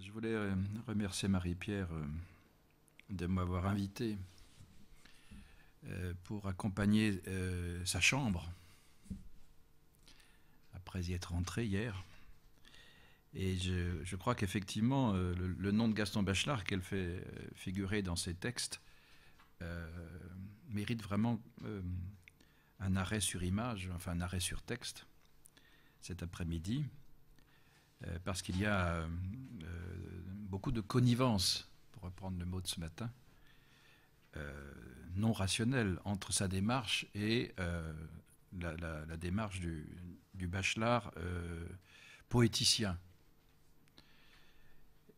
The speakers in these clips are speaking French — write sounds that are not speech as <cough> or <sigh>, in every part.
Euh, je voulais euh, remercier Marie-Pierre euh, de m'avoir invité pour accompagner sa chambre après y être rentré hier. Et je, crois qu'effectivement, le, nom de Gaston Bachelard qu'elle fait figurer dans ses textes mérite vraiment un arrêt sur image, enfin un arrêt sur texte cet après-midi. Euh, parce qu'il y a euh, euh, beaucoup de connivence, pour reprendre le mot de ce matin, non rationnelle entre sa démarche et la, démarche du, du bachelard poéticien.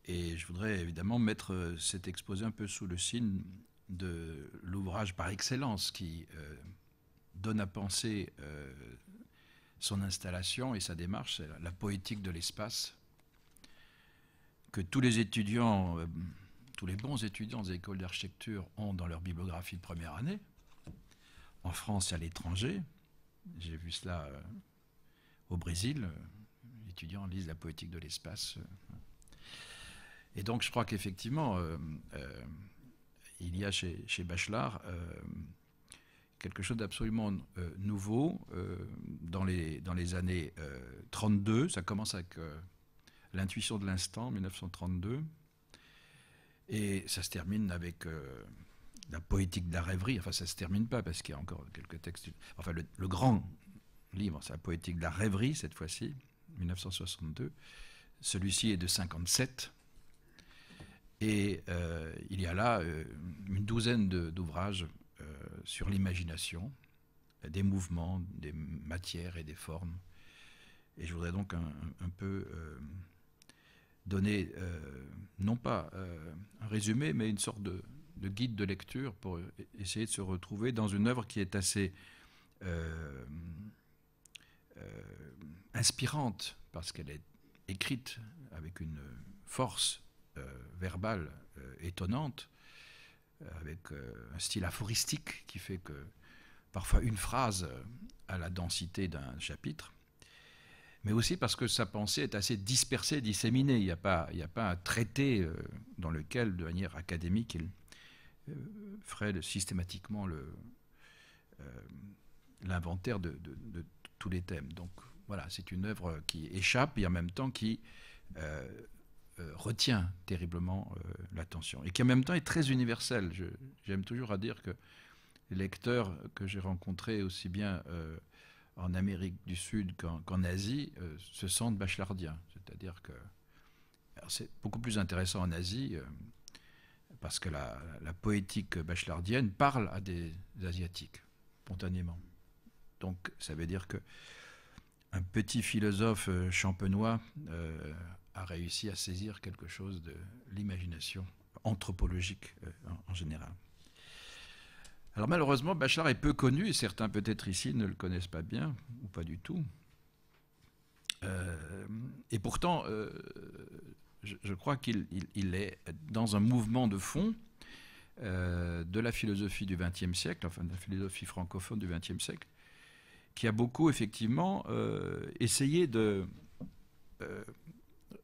Et je voudrais évidemment mettre cet exposé un peu sous le signe de l'ouvrage par excellence qui donne à penser son installation et sa démarche, c'est la poétique de l'espace, que tous les étudiants, euh, tous les bons étudiants des écoles d'architecture ont dans leur bibliographie de première année, en France et à l'étranger. J'ai vu cela euh, au Brésil, les euh, étudiants lisent la poétique de l'espace. Et donc je crois qu'effectivement, il y a chez, Bachelard quelque chose d'absolument euh, nouveau euh, dans, les, années 32. Euh, ça commence avec l'intuition de l'instant, 1932. Et ça se termine avec la poétique de la rêverie. Enfin, ça ne se termine pas parce qu'il y a encore quelques textes. Enfin, le, grand livre, c'est la poétique de la rêverie cette fois-ci, 1962. Celui-ci est de 57. Et il y a là une douzaine d'ouvrages sur l'imagination des mouvements, des matières et des formes. Et je voudrais donc un, peu euh, donner, euh, non pas euh, un résumé, mais une sorte de, de, guide de lecture pour essayer de se retrouver dans une œuvre qui est assez inspirante, parce qu'elle est écrite avec une force verbale étonnante, euh, avec euh, un style aphoristique qui fait que parfois une phrase euh, a la densité d'un chapitre, mais aussi parce que sa pensée est assez dispersée, disséminée. Il n'y a, pas, un traité dans lequel, de manière académique, il ferait systématiquement l'inventaire de, tous les thèmes. Donc voilà, c'est une œuvre qui échappe et en même temps qui euh, retient terriblement euh, l'attention et qui en même temps est très universel. J'aime toujours à dire que les lecteurs que j'ai rencontrés aussi bien euh, en Amérique du Sud qu'en Asie se sentent bachelardiens. C'est-à-dire que c'est beaucoup plus intéressant en Asie parce que la, poétique bachelardienne parle à des Asiatiques spontanément. Donc ça veut dire que un petit philosophe champenois a réussi à saisir quelque chose de l'imagination anthropologique euh, en, général. Alors malheureusement, Bachar est peu connu, et certains peut-être ici ne le connaissent pas bien, ou pas du tout. Euh, et pourtant, euh, je, crois qu'il est dans un mouvement de fond de la philosophie du XXe siècle, enfin de la philosophie francophone du XXe siècle, qui a beaucoup effectivement essayé de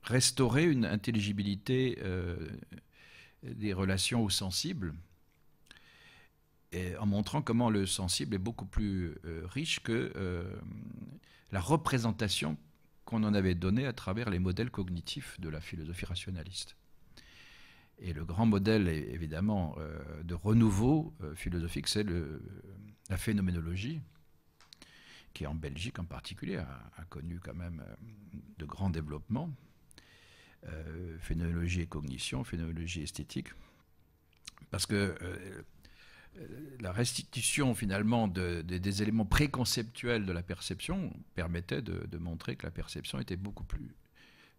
restaurer une intelligibilité euh, des relations au sensible, en montrant comment le sensible est beaucoup plus euh, riche que euh, la représentation qu'on en avait donnée à travers les modèles cognitifs de la philosophie rationaliste. Et le grand modèle, évidemment, de renouveau philosophique, c'est la phénoménologie, qui en Belgique en particulier a connu quand même de grands développements, euh, et cognition, phénoménologie esthétique, parce que euh, euh, la restitution finalement des éléments préconceptuels de la perception permettait de, montrer que la perception était beaucoup plus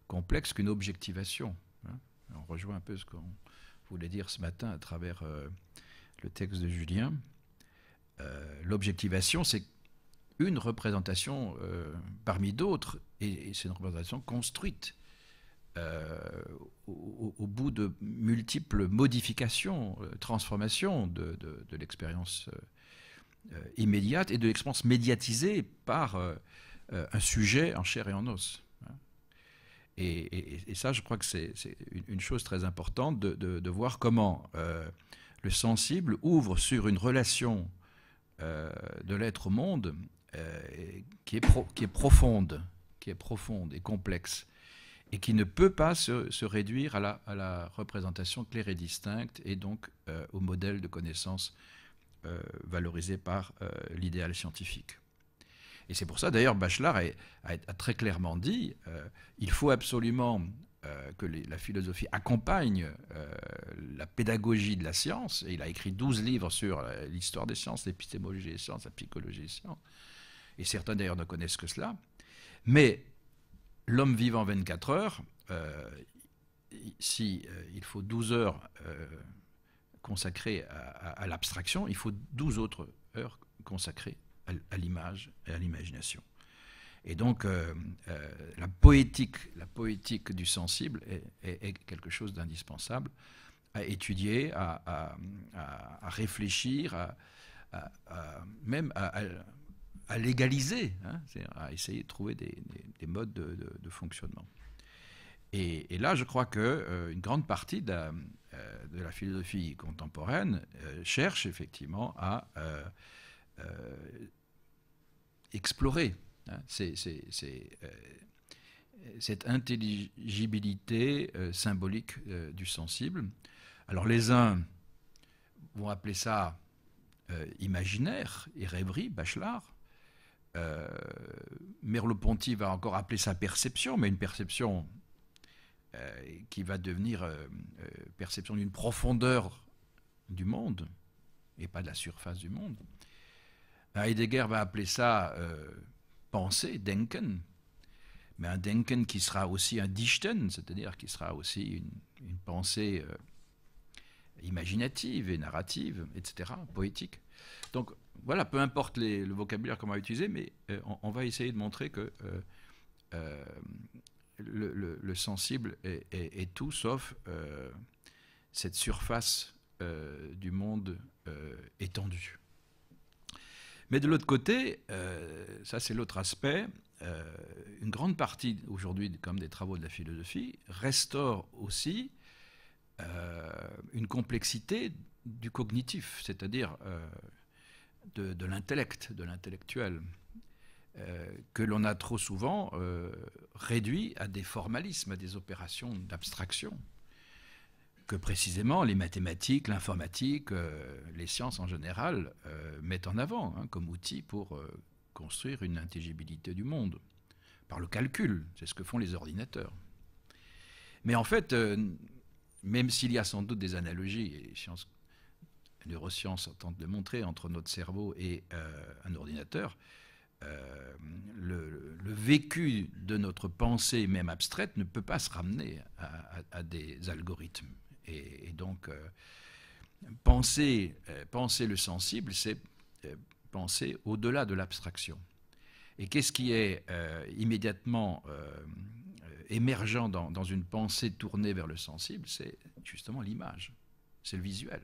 complexe qu'une objectivation. Hein. On rejoint un peu ce qu'on voulait dire ce matin à travers euh, le texte de Julien. L'objectivation, c'est une représentation parmi d'autres, et c'est une représentation construite euh, au, bout de multiples modifications, euh, transformations de, l'expérience euh, immédiate et de l'expérience médiatisée par un sujet en chair et en os. Hein. Et, ça, je crois que c'est une chose très importante de, voir comment le sensible ouvre sur une relation de l'être au monde qui est, qui, est profonde, qui est profonde et complexe et qui ne peut pas se, réduire à la, représentation claire et distincte, et donc euh, au modèle de connaissance euh, valorisé par euh, l'idéal scientifique. Et c'est pour ça, d'ailleurs, Bachelard a, a, très clairement dit, il faut absolument que la philosophie accompagne la pédagogie de la science, et il a écrit 12 livres sur l'histoire des sciences, l'épistémologie des sciences, la psychologie des sciences, et certains d'ailleurs ne connaissent que cela, mais l'homme vivant 24 heures, euh, s'il euh, il faut 12 heures euh, consacrées à, l'abstraction, il faut 12 autres heures consacrées à, l'image et à l'imagination. Et donc, la, poétique, la poétique du sensible est, quelque chose d'indispensable à étudier, à, réfléchir, même à à légaliser, hein, à essayer de trouver des, modes de, fonctionnement. Et, là, je crois qu'une euh, une grande partie de la, euh, philosophie contemporaine euh, cherche effectivement à explorer hein, cette intelligibilité symbolique du sensible. Alors les uns vont appeler ça imaginaire, et rêverie, Bachelard. Euh, Merleau-Ponty va encore appeler sa perception, mais une perception euh, qui va devenir euh, perception d'une profondeur du monde et pas de la surface du monde. Heidegger va appeler ça pensée, Denken, mais un Denken qui sera aussi un Dichten, c'est-à-dire qui sera aussi une, une pensée imaginative et narrative, etc., poétique. Donc voilà, peu importe le vocabulaire qu'on va utiliser, mais euh, on, va essayer de montrer que euh, euh, le, sensible est, est tout sauf cette surface du monde étendue. Mais de l'autre côté, ça c'est l'autre aspect, une grande partie aujourd'hui comme des travaux de la philosophie restaure aussi une complexité du cognitif, c'est-à-dire de, l'intellect, de l'intellectuel, euh, que l'on a trop souvent euh, réduit à des formalismes, à des opérations d'abstraction, que précisément les mathématiques, l'informatique, euh, les sciences en général mettent en avant hein, comme outil pour construire une intelligibilité du monde, par le calcul, c'est ce que font les ordinateurs. Mais en fait, même s'il y a sans doute des analogies, et sciences neurosciences tentent de montrer entre notre cerveau et euh, un ordinateur, euh, le, vécu de notre pensée, même abstraite, ne peut pas se ramener à, des algorithmes. Et, donc, euh, penser, penser le sensible, c'est penser au-delà de l'abstraction. Et qu'est-ce qui est immédiatement émergent dans une pensée tournée vers le sensible C'est justement l'image, c'est le visuel.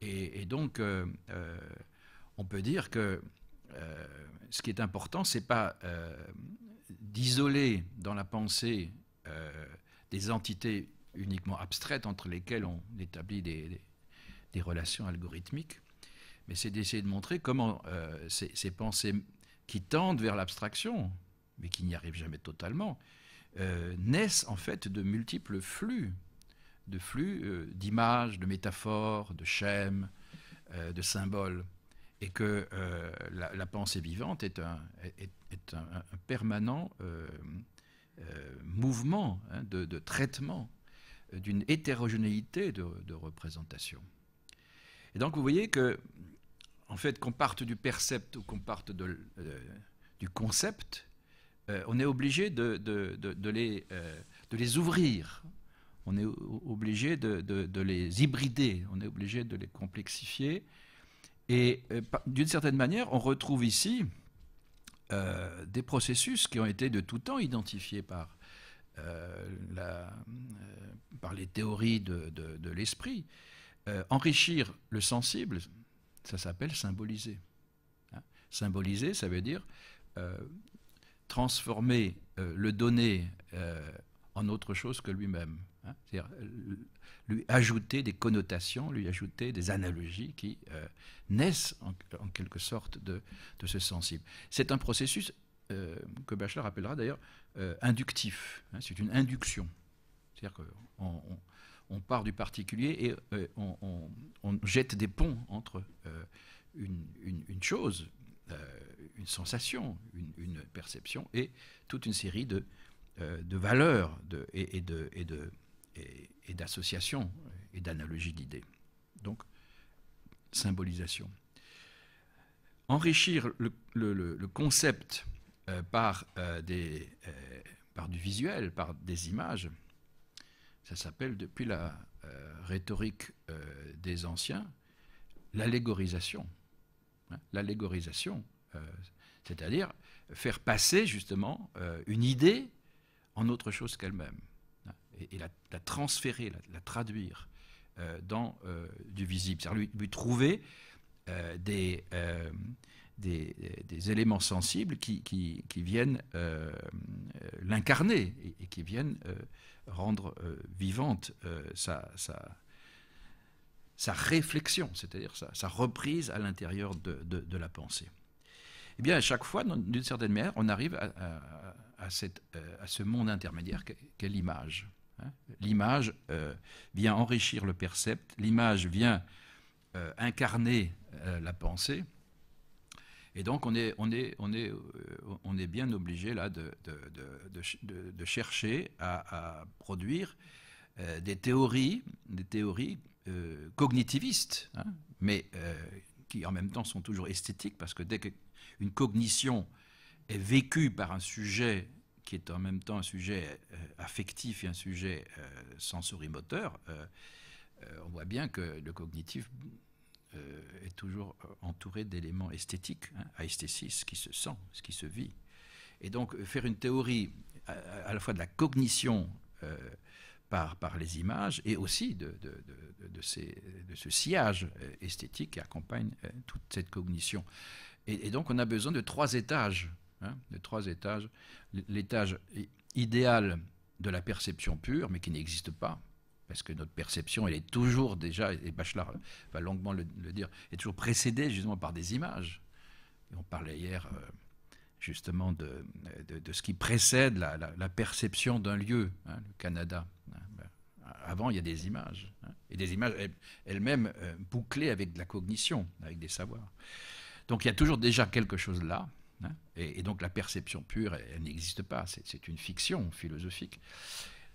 Et, donc, euh, euh, on peut dire que euh, ce qui est important, c'est pas d'isoler dans la pensée des entités uniquement abstraites entre lesquelles on établit des, relations algorithmiques, mais c'est d'essayer de montrer comment ces, ces, pensées qui tendent vers l'abstraction, mais qui n'y arrivent jamais totalement, naissent en fait de multiples flux de flux euh, d'images, de métaphores, de schèmes, euh, de symboles, et que euh, la, pensée vivante est un, est, un, permanent mouvement hein, de, traitement d'une hétérogénéité de, représentation. Et donc vous voyez que, en fait, qu'on parte du percept ou qu'on parte de, du concept, on est obligé de, les, de les ouvrir on est obligé de, les hybrider, on est obligé de les complexifier. Et euh, d'une certaine manière, on retrouve ici euh, des processus qui ont été de tout temps identifiés par, euh, les théories de, l'esprit. enrichir le sensible, ça s'appelle symboliser. Hein? Symboliser, ça veut dire transformer le donné en autre chose que lui-même. Hein. C'est-à-dire euh, lui ajouter des connotations, lui ajouter des analogies qui euh, naissent en, quelque sorte de, ce sensible. C'est un processus euh, que Bachelard appellera d'ailleurs inductif. Hein. c'est une induction. C'est-à-dire qu'on on, part du particulier et on, jette des ponts entre une, chose, une sensation, une, perception et toute une série de, de valeurs et, de, et de et d'association et d'analogie d'idées. Donc, symbolisation. Enrichir le, concept euh, euh, euh, par, du visuel, par des images, ça s'appelle, depuis la rhétorique des anciens, l'allégorisation. Hein, l'allégorisation, c'est-à-dire faire passer justement une idée en autre chose qu'elle-même et, la, transférer, la, traduire euh, dans euh, du visible. C'est-à-dire lui, trouver euh, des, éléments sensibles qui, viennent l'incarner et, qui viennent rendre vivante sa, réflexion, c'est-à-dire sa, reprise à l'intérieur de, la pensée. Eh bien, à chaque fois, d'une certaine manière, on arrive à, à ce monde intermédiaire qu'est l'image. Hein. L'image euh, vient enrichir le percept, l'image vient euh, incarner euh, la pensée. Et donc on est, on est, on est, on est bien obligé là de, de, chercher à, produire des théories, des théories cognitivistes, hein, mais qui en même temps sont toujours esthétiques, parce que dès qu'une cognition est vécue par un sujet qui est en même temps un sujet euh, affectif et un sujet euh, sensorimoteur, euh, on voit bien que le cognitif est toujours entouré d'éléments esthétiques, à hein, ce qui se sent, ce qui se vit. Et donc faire une théorie à, la fois de la cognition par, par les images et aussi de, ces, de ce sillage esthétique qui accompagne toute cette cognition. Et, et donc on a besoin de trois étages Hein, les trois étages. L'étage idéal de la perception pure, mais qui n'existe pas, parce que notre perception, elle est toujours déjà, et Bachelard va longuement le, dire, est toujours précédée justement par des images. on parlait hier euh, justement de, de, ce qui précède la, la, perception d'un lieu, hein, le Canada. Hein, ben, avant, il y a des images, hein, et des images elles-mêmes euh, bouclées avec de la cognition, avec des savoirs. Donc il y a toujours déjà quelque chose là, Hein et, donc la perception pure, elle, n'existe pas, c'est une fiction philosophique.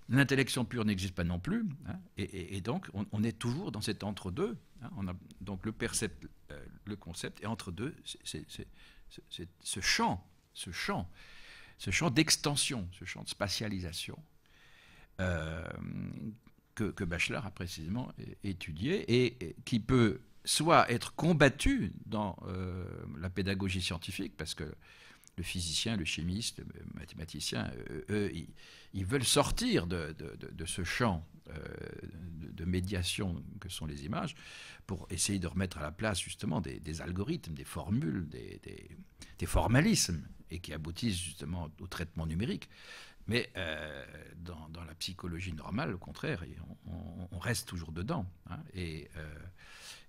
L'intellection pure n'existe pas non plus, hein et, donc on, est toujours dans cet entre-deux. Hein. on a, donc le, percept, euh, le concept est entre-deux, c'est ce champ, ce champ, ce champ d'extension, ce champ de spatialisation euh, que, que, Bachelard a précisément étudié et qui peut soit être combattu dans euh, la pédagogie scientifique, parce que le physicien, le chimiste, le mathématicien, euh, eux, ils, veulent sortir de, ce champ euh, de, médiation que sont les images pour essayer de remettre à la place justement des, algorithmes, des formules, des, des, formalismes, et qui aboutissent justement au traitement numérique. Mais euh, dans, la psychologie normale, au contraire, on, on, reste toujours dedans. Hein. Euh,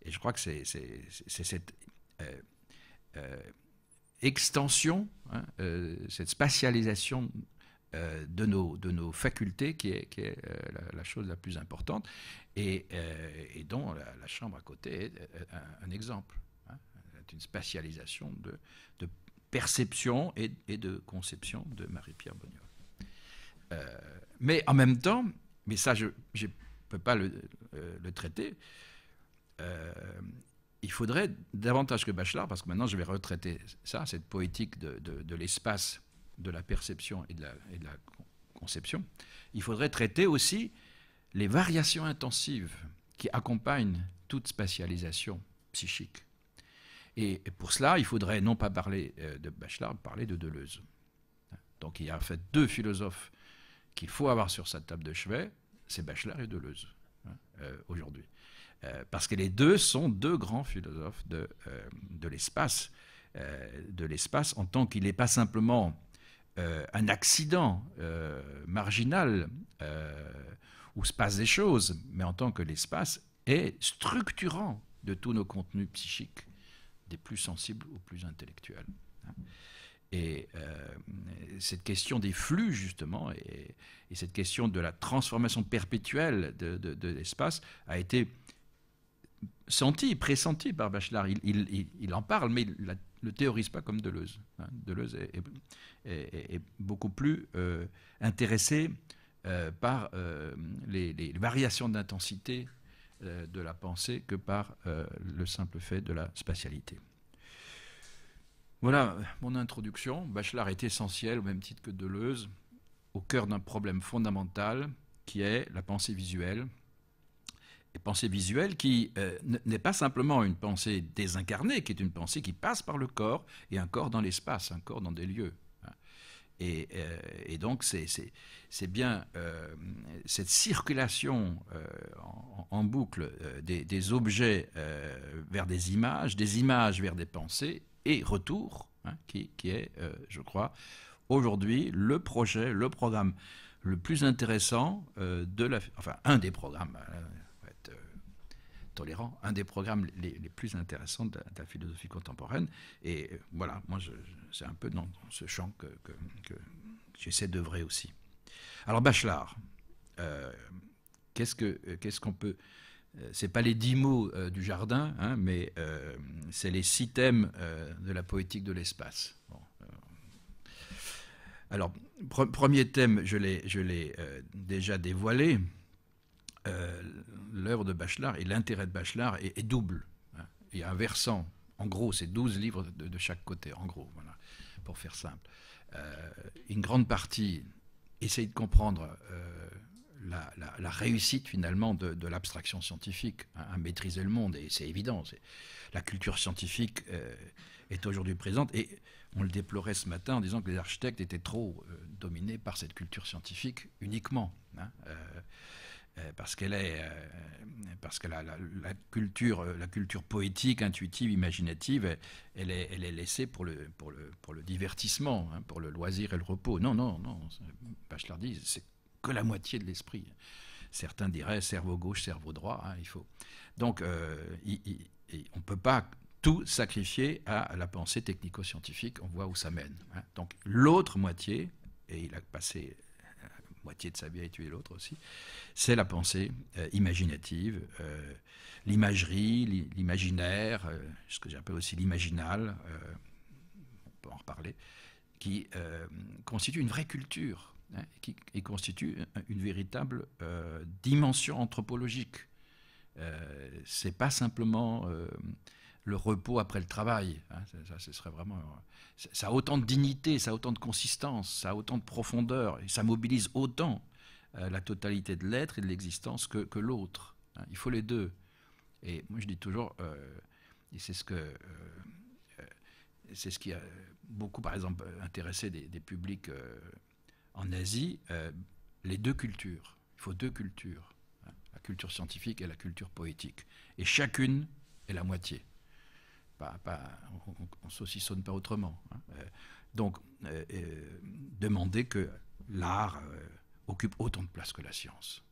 et, je crois que c'est cette euh, extension, hein, cette spatialisation de nos, de nos facultés qui est, la, chose la plus importante et, dont la, chambre à côté est un, exemple. C'est hein. une spatialisation de, de perception et, de conception de Marie-Pierre Bognol. Euh, mais en même temps, mais ça, je ne peux pas le, euh, traiter, euh, il faudrait davantage que Bachelard, parce que maintenant je vais retraiter ça, cette poétique de, l'espace, de la perception et de la, conception, il faudrait traiter aussi les variations intensives qui accompagnent toute spatialisation psychique. Et pour cela, il faudrait non pas parler de Bachelard, parler de Deleuze. Donc il y a en fait deux philosophes qu'il faut avoir sur sa table de chevet, c'est Bachelard et Deleuze, hein, euh, aujourd'hui. Euh, parce que les deux sont deux grands philosophes de, euh, l'espace, de l'espace en tant qu'il n'est pas simplement un accident marginal où se passent des choses, mais en tant que l'espace est structurant de tous nos contenus psychiques, des plus sensibles aux plus intellectuels. Hein. Et euh, cette question des flux, justement, et, cette question de la transformation perpétuelle de, l'espace a été sentie, pressentie par Bachelard. Il, en parle, mais il ne le théorise pas comme Deleuze. Hein. Deleuze est, beaucoup plus euh, intéressé euh, par les, variations d'intensité de la pensée que par le simple fait de la spatialité. Voilà mon introduction. Bachelard est essentiel, au même titre que Deleuze, au cœur d'un problème fondamental qui est la pensée visuelle. Et pensée visuelle qui euh, n'est pas simplement une pensée désincarnée, qui est une pensée qui passe par le corps, et un corps dans l'espace, un corps dans des lieux. Et, euh, donc, c'est bien euh, cette circulation en, boucle des objets vers des images, des images vers des pensées, et retour, hein, qui, qui, est, euh, je crois, aujourd'hui le projet, le programme le plus intéressant euh, de la... Enfin, un des programmes, en hein, être, euh, tolérant, un des programmes les, plus intéressants de la, philosophie contemporaine. Et voilà, moi, c'est un peu dans, ce champ que, que, que j'essaie d'œuvrer aussi. Alors, Bachelard, qu'est-ce qu'on ce qu'on peut euh, c'est pas les dix mots euh, du jardin, hein, mais euh, c'est les six thèmes de la poétique de l'espace. alors, premier thème, je l'ai déjà dévoilé. L'œuvre de Bachelard et l'intérêt de Bachelard est, double. Hein. il y a un versant. En gros, c'est douze livres de, chaque côté, en gros, voilà, pour faire simple. une grande partie essaye de comprendre la, réussite finalement de, l'abstraction scientifique, à maîtriser le monde, et c'est évident. La culture scientifique euh, est aujourd'hui présente, et on le déplorait ce matin en disant que les architectes étaient trop euh, dominés par cette culture scientifique uniquement. Hein, euh, parce qu'elle est, parce que la, culture, la culture poétique, intuitive, imaginative, elle est, laissée pour le, pour le, divertissement, hein, pour le loisir et le repos. Non, non, non. Bachelard dit, c'est que la moitié de l'esprit. Certains diraient cerveau gauche, cerveau droit. Hein, il faut. Donc, euh, on ne peut pas tout sacrifier à la pensée technico-scientifique. On voit où ça mène. Hein. Donc, l'autre moitié, et il a passé euh, moitié de sa vie à étudier l'autre aussi, c'est la pensée euh, imaginative, l'imagerie, l'imaginaire, ce que j'appelle aussi l'imaginal. on peut en reparler qui constitue une vraie culture Hein, qui, constitue une véritable euh, dimension anthropologique. Euh, c'est pas simplement euh, le repos après le travail. Hein, ça, serait vraiment. Ça a autant de dignité, ça a autant de consistance, ça a autant de profondeur, et ça mobilise autant euh, la totalité de l'être et de l'existence que, l'autre. Hein. il faut les deux. Et moi, je dis toujours, et c'est ce que c'est ce qui a beaucoup, par exemple, intéressé des, publics en Asie euh, les deux cultures. Il faut deux cultures, hein, la culture scientifique et la culture poétique. Et chacune est la moitié. on ne saucissonne pas autrement. Hein. Euh, donc, euh, demander que l'art occupe autant de place que la science.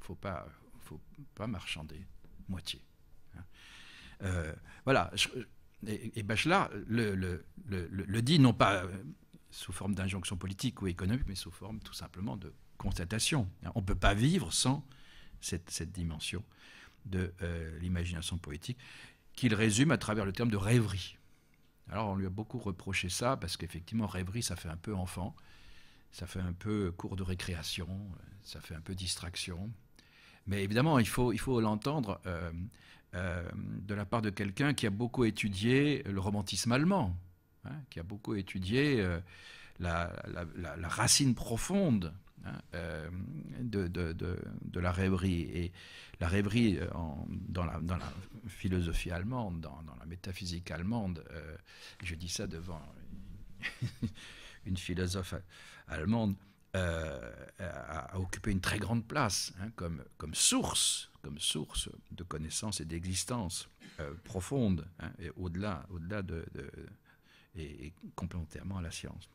Il faut ne pas, faut pas marchander moitié. Hein. voilà. Et, Bachelard le, dit non pas sous forme d'injonction politique ou économique, mais sous forme tout simplement de constatation. On ne peut pas vivre sans cette, dimension de euh, l'imagination poétique, qu'il résume à travers le terme de rêverie. Alors on lui a beaucoup reproché ça, parce qu'effectivement, rêverie, ça fait un peu enfant, ça fait un peu cours de récréation, ça fait un peu distraction. Mais évidemment, il faut, il faut l'entendre euh, euh, de la part de quelqu'un qui a beaucoup étudié le romantisme allemand, Hein, qui a beaucoup étudié euh, la, racine profonde hein, euh, de, de, la rêverie. Et la rêverie, euh, en, dans, dans, la, philosophie allemande, dans, la métaphysique allemande, je dis ça devant une <laughs> philosophe allemande, a, occupé une très grande place hein, comme, comme source comme source de connaissances et d'existence profonde, et au-delà, au-delà de, et, complémentairement à la science.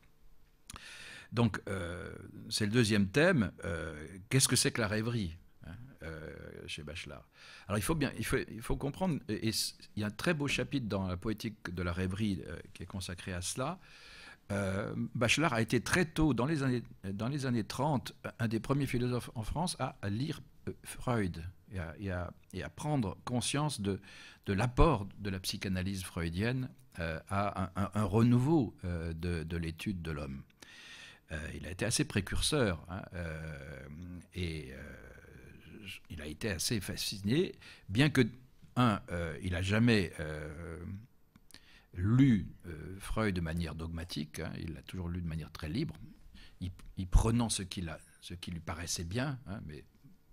Donc, euh, c'est le deuxième thème. Euh, qu'est-ce que c'est que la rêverie hein, euh, chez Bachelard Alors, il faut bien, il faut, comprendre. Et, il y a un très beau chapitre dans la poétique de la rêverie qui est consacré à cela. Bachelard a été très tôt, dans les années, dans les années 30, un des premiers philosophes en France à lire Freud et à, prendre conscience de l'apport de la psychanalyse freudienne à euh, un, renouveau euh, de, l'étude de l'homme. Euh, il a été assez précurseur hein, et il a été assez fasciné, bien que, un, il n'a jamais lu Freud de manière dogmatique, hein, il l'a toujours lu de manière très libre, il, prenant ce, qu'il a, ce qui lui paraissait bien, hein, mais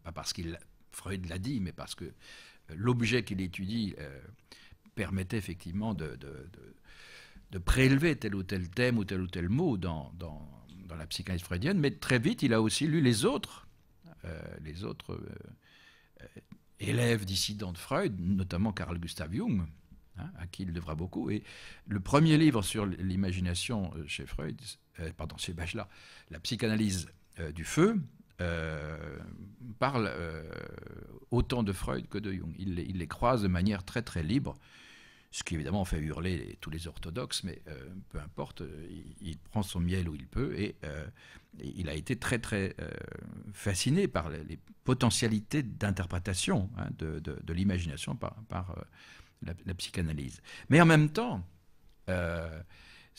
pas parce qu'il Freud l'a dit, mais parce que l'objet qu'il étudie permettait effectivement de, prélever tel ou tel thème ou tel ou tel mot dans, la psychanalyse freudienne, mais très vite, il a aussi lu les autres, euh, les autres euh, élèves dissidents de Freud, notamment Carl Gustav Jung, hein, à qui il devra beaucoup. Et le premier livre sur l'imagination euh, chez Freud, pardon, chez Bachelard, La psychanalyse du feu, euh, parle euh, autant de Freud que de Jung. Il, les croise de manière très très libre, ce qui évidemment fait hurler tous les orthodoxes, mais euh, peu importe, il, prend son miel où il peut et, il a été très très fasciné par les, potentialités d'interprétation hein, de, l'imagination par, par la, la, psychanalyse. Mais en même temps,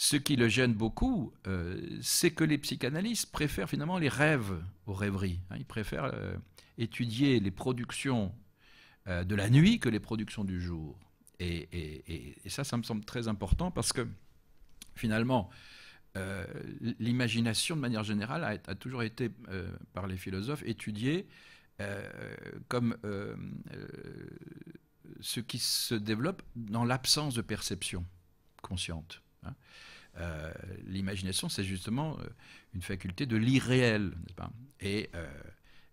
ce qui le gêne beaucoup, euh, c'est que les psychanalystes préfèrent finalement les rêves aux rêveries. Hein. ils préfèrent euh, étudier les productions euh, de la nuit que les productions du jour. Et, ça, ça me semble très important parce que finalement, l'imagination, de manière générale, a, toujours été, par les philosophes, étudiée comme ce qui se développe dans l'absence de perception consciente. Hein. Euh, l'imagination, c'est justement euh, une faculté de l'irréel, Et euh,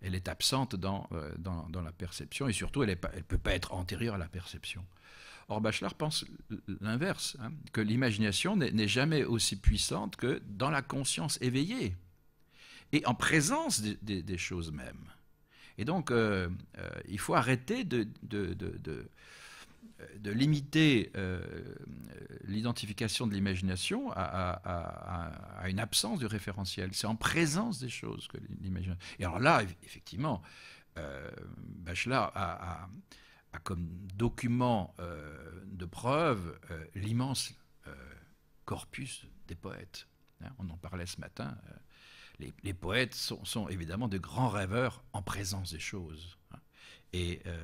elle est absente dans, dans, la perception, et surtout, elle ne peut pas être antérieure à la perception. Or, Bachelard pense l'inverse, hein, que l'imagination n'est jamais aussi puissante que dans la conscience éveillée, et en présence des, choses mêmes. Et donc, il faut arrêter de, de, de, euh, de limiter euh, euh, l'identification de l'imagination à, une absence de référentiel. C'est en présence des choses que l'imagination. Et alors là, effectivement, euh, Bachelard a, comme document de preuve l'immense corpus des poètes. Hein, on en parlait ce matin. Les, poètes sont, évidemment de grands rêveurs en présence des choses. Hein. Et, euh,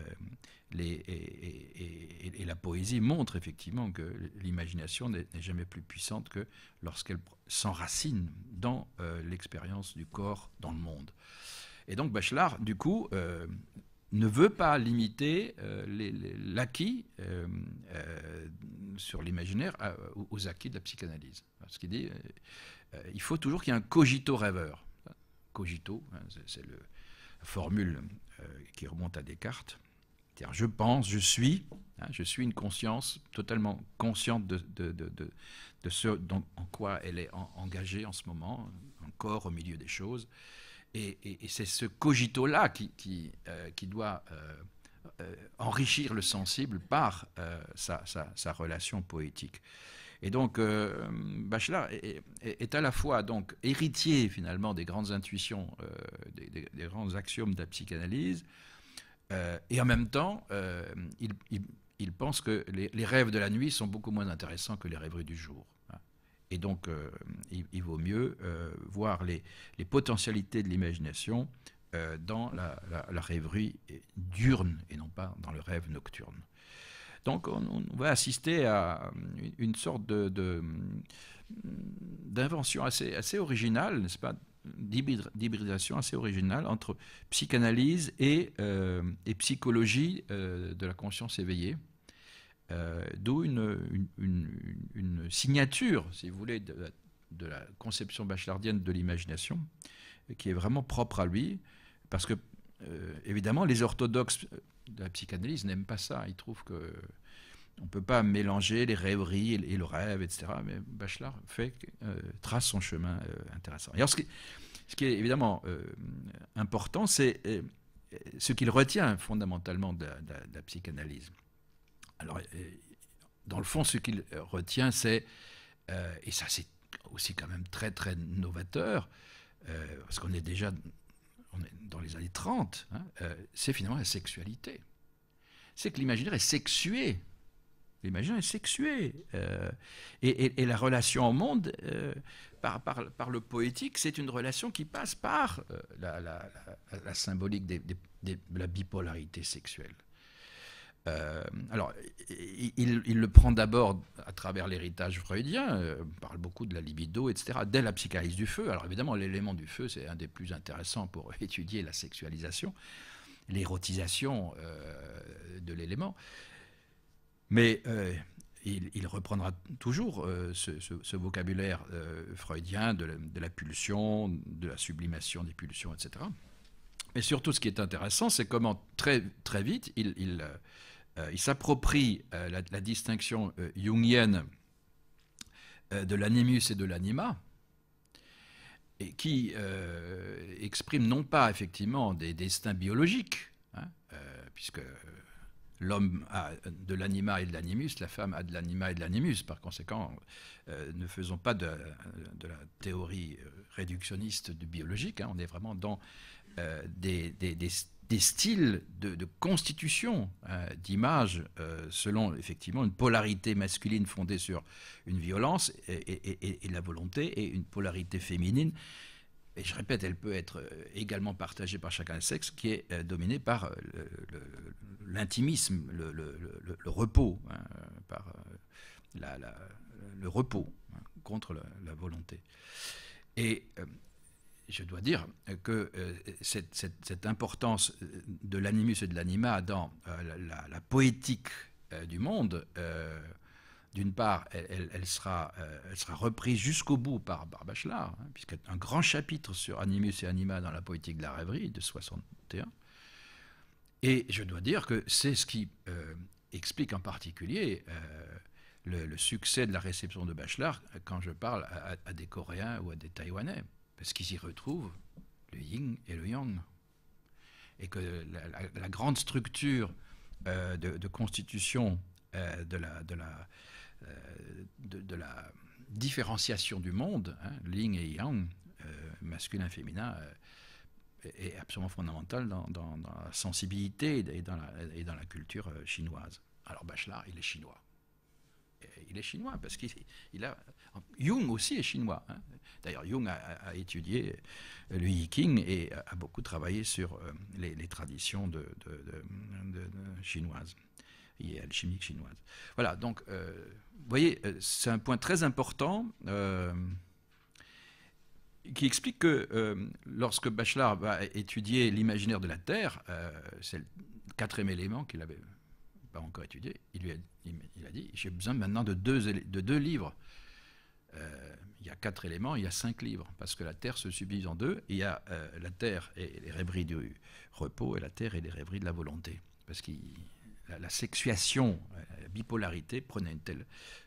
les, et, la poésie montre effectivement que l'imagination n'est jamais plus puissante que lorsqu'elle s'enracine dans euh, l'expérience du corps dans le monde. Et donc Bachelard, du coup, euh, ne veut pas limiter l'acquis sur l'imaginaire aux acquis de la psychanalyse. Ce qu'il dit, il faut toujours qu'il y ait un cogito rêveur. Cogito, hein, c'est le formule euh, qui remonte à Descartes. C'est-à-dire, je pense, je suis, hein, je suis une conscience totalement consciente de, de, de, de ce dans en quoi elle est engagée en ce moment, encore au milieu des choses. Et, c'est ce cogito-là qui, qui, euh, qui doit euh, enrichir le sensible par sa, sa, relation poétique. Et donc, euh, Bachelard est, à la fois donc héritier finalement des grandes intuitions, euh, des, grands axiomes de la psychanalyse, euh, et en même temps, il, pense que les, rêves de la nuit sont beaucoup moins intéressants que les rêveries du jour. Hein. Et donc, il, vaut mieux voir les, potentialités de l'imagination dans la, la rêverie diurne et non pas dans le rêve nocturne. Donc on, va assister à euh, une sorte de, d'invention assez, assez originale, n'est-ce pas D'hybridation assez originale entre psychanalyse et, euh, psychologie euh, de la conscience éveillée. D'où une, signature, si vous voulez, de de la conception bachelardienne de l'imagination, qui est vraiment propre à lui, parce que euh, évidemment, les orthodoxes de euh, la psychanalyse n'aiment pas ça. Ils trouvent que on ne peut pas mélanger les rêveries et le rêve, etc. Mais Bachelard fait, euh, trace son chemin intéressant. Et alors, ce qui, est évidemment important, c'est ce qu'il retient fondamentalement de la, de la, psychanalyse. Alors, dans le fond, ce qu'il retient, c'est, et ça c'est aussi quand même très très novateur, parce qu'on est déjà dans les années 30, hein, euh, c'est finalement la sexualité. C'est que l'imaginaire est sexué. L'imaginaire est sexué. Euh, et, la relation au monde, euh, par, par, le poétique, c'est une relation qui passe par la, symbolique de la bipolarité sexuelle. Euh, alors, il, le prend d'abord à travers l'héritage freudien, euh, parle beaucoup de la libido, etc., dès la psychanalyse du feu. Alors évidemment, l'élément du feu, c'est un des plus intéressants pour <laughs> étudier la sexualisation, l'érotisation euh, de l'élément. Mais il, reprendra toujours ce, vocabulaire freudien de la, pulsion, de la sublimation des pulsions, etc. Mais surtout, ce qui est intéressant, c'est comment très, très vite, il euh, il s'approprie euh, la, distinction euh, jungienne de l'animus et de l'anima, et qui exprime non pas effectivement des destins biologiques, hein, puisque l'homme a de l'anima et de l'animus, la femme a de l'anima et de l'animus, par conséquent, ne faisons pas de, la théorie réductionniste du biologique, hein. on est vraiment dans des, des, des styles de, constitution euh, d'image euh, selon effectivement une polarité masculine fondée sur une violence et, la volonté et une polarité féminine. Et je répète, elle peut être euh, également partagée par chacun des sexes, qui est dominé dominée par l'intimisme, le, repos, par le repos hein, hein, contre la volonté. Et je dois dire que euh, cette, importance euh, de l'animus et de l'anima dans euh, la, poétique du monde, d'une part, elle, sera, reprise jusqu'au bout par, puisqu'il y a un grand chapitre sur animus et anima dans la poétique de la rêverie de 61. Et je dois dire que c'est ce qui explique en particulier le, succès de la réception de Bachelard quand je parle à des Coréens ou à des Taïwanais parce qu'ils y retrouvent le yin et le yang. Et que la, grande structure euh, de, constitution euh, de, la, euh, de, la différenciation du monde, hein, yin et yang, masculin, féminin, est absolument fondamentale dans, la sensibilité et dans la, et dans la culture chinoise. Alors Bachelard, il est chinois. il est chinois parce qu'il a Jung aussi est chinois. Hein. D'ailleurs, Jung a, étudié euh, le Yi et euh, a beaucoup travaillé sur euh, les, traditions de, de, chinoises et alchimiques chinoises. Voilà, donc, vous voyez, c'est un point très important qui explique que lorsque Bachelard va étudier l'imaginaire de la Terre, c'est le quatrième élément qu'il avait pas encore étudié, il, lui a, il, a dit, j'ai besoin maintenant de de deux livres euh, il y a quatre éléments, il y a cinq livres, parce que la Terre se subdivise en deux. Il y a euh, la Terre et les rêveries du repos, et la Terre et les rêveries de la volonté. Parce que la, sexuation, euh, la bipolarité prenait une telle